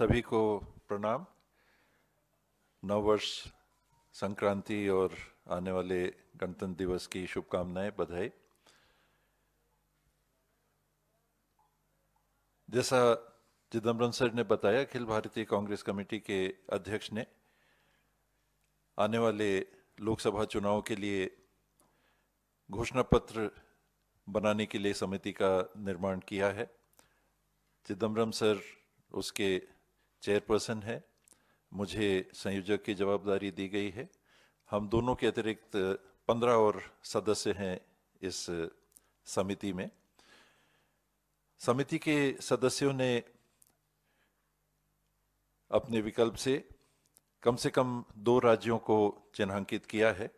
सभी को प्रणाम नववर्ष संक्रांति और आने वाले गणतंत्र दिवस की शुभकामनाएं बधाई जैसा चिदम्बरम सर ने बताया अखिल भारतीय कांग्रेस कमेटी के अध्यक्ष ने आने वाले लोकसभा चुनाव के लिए घोषणा पत्र बनाने के लिए समिति का निर्माण किया है चिदम्बरम सर उसके चेयरपर्सन है मुझे संयोजक की जवाबदारी दी गई है हम दोनों के अतिरिक्त पंद्रह और सदस्य हैं इस समिति में समिति के सदस्यों ने अपने विकल्प से कम से कम दो राज्यों को चिन्हांकित किया है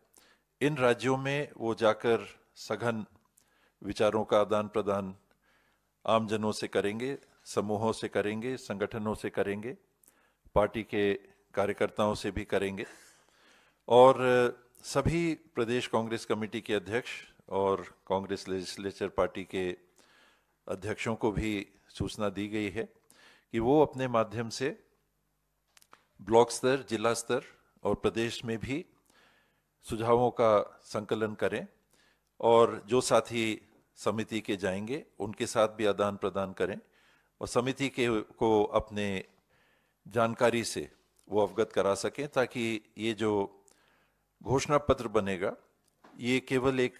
इन राज्यों में वो जाकर सघन विचारों का आदान प्रदान आमजनों से करेंगे समूहों से करेंगे संगठनों से करेंगे पार्टी के कार्यकर्ताओं से भी करेंगे और सभी प्रदेश कांग्रेस कमेटी के अध्यक्ष और कांग्रेस लेजिस्लेचर पार्टी के अध्यक्षों को भी सूचना दी गई है कि वो अपने माध्यम से ब्लॉक स्तर जिला स्तर और प्रदेश में भी सुझावों का संकलन करें और जो साथी समिति के जाएंगे उनके साथ भी आदान प्रदान करें और समिति के को अपने जानकारी से वो अवगत करा सकें ताकि ये जो घोषणा पत्र बनेगा ये केवल एक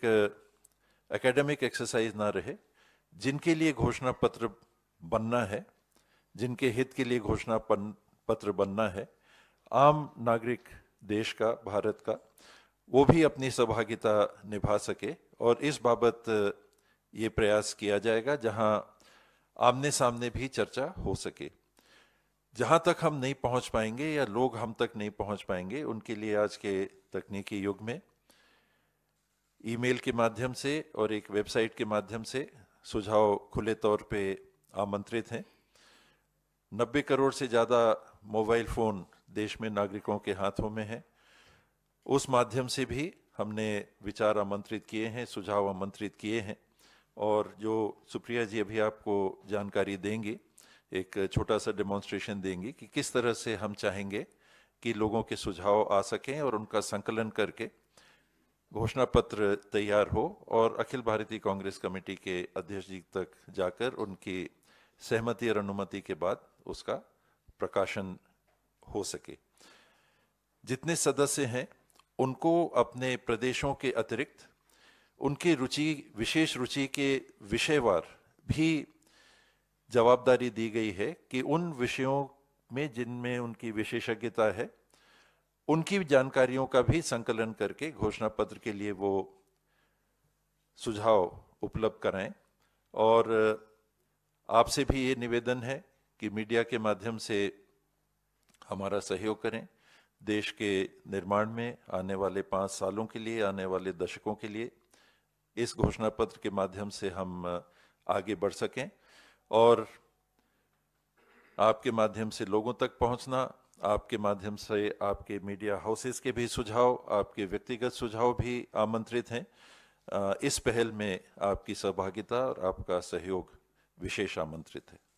एकेडमिक एक्सरसाइज ना रहे जिनके लिए घोषणा पत्र बनना है जिनके हित के लिए घोषणा पत्र बनना है आम नागरिक देश का भारत का वो भी अपनी सहभागिता निभा सके और इस बाबत ये प्रयास किया जाएगा जहां आमने सामने भी चर्चा हो सके जहाँ तक हम नहीं पहुँच पाएंगे या लोग हम तक नहीं पहुँच पाएंगे उनके लिए आज के तकनीकी युग में ईमेल के माध्यम से और एक वेबसाइट के माध्यम से सुझाव खुले तौर पे आमंत्रित हैं नब्बे करोड़ से ज़्यादा मोबाइल फ़ोन देश में नागरिकों के हाथों में है उस माध्यम से भी हमने विचार आमंत्रित किए हैं सुझाव आमंत्रित किए हैं और जो सुप्रिया जी अभी आपको जानकारी देंगी एक छोटा सा डेमोन्स्ट्रेशन देंगी कि किस तरह से हम चाहेंगे कि लोगों के सुझाव आ सकें और उनका संकलन करके घोषणा पत्र तैयार हो और अखिल भारतीय कांग्रेस कमेटी के अध्यक्ष जी तक जाकर उनकी सहमति और अनुमति के बाद उसका प्रकाशन हो सके जितने सदस्य हैं उनको अपने प्रदेशों के अतिरिक्त उनकी रुचि विशेष रुचि के विषयवार भी जवाबदारी दी गई है कि उन विषयों में जिनमें उनकी विशेषज्ञता है उनकी जानकारियों का भी संकलन करके घोषणा पत्र के लिए वो सुझाव उपलब्ध कराएं और आपसे भी ये निवेदन है कि मीडिया के माध्यम से हमारा सहयोग करें देश के निर्माण में आने वाले पाँच सालों के लिए आने वाले दशकों के लिए इस घोषणा पत्र के माध्यम से हम आगे बढ़ सकें और आपके माध्यम से लोगों तक पहुंचना आपके माध्यम से आपके मीडिया हाउसेस के भी सुझाव आपके व्यक्तिगत सुझाव भी आमंत्रित हैं इस पहल में आपकी सहभागिता और आपका सहयोग विशेष आमंत्रित है